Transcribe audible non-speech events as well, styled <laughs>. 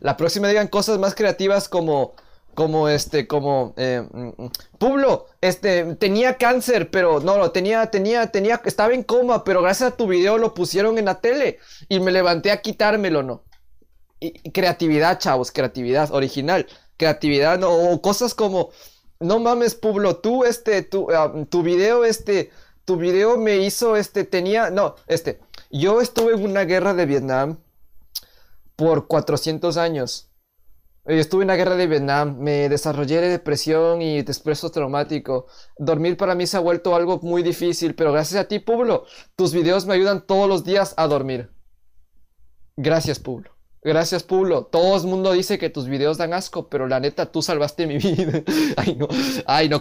La próxima digan cosas más creativas como como este, como eh, mm, mm. Publo, este, tenía cáncer, pero no, lo tenía, tenía, tenía, estaba en coma, pero gracias a tu video lo pusieron en la tele y me levanté a quitármelo, ¿no? Y, creatividad, chavos, creatividad original, creatividad, o cosas como, no mames, Publo, tú, este, tu, ah, tu video, este, tu video me hizo, este, tenía, no, este, yo estuve en una guerra de Vietnam por 400 años. estuve en la guerra de Vietnam, me desarrollé de depresión y despreso traumático. Dormir para mí se ha vuelto algo muy difícil, pero gracias a ti, Pueblo, tus videos me ayudan todos los días a dormir. Gracias, Pueblo. Gracias, Pueblo. Todo el mundo dice que tus videos dan asco, pero la neta, tú salvaste mi <laughs> vida. Ay, no. Ay, no.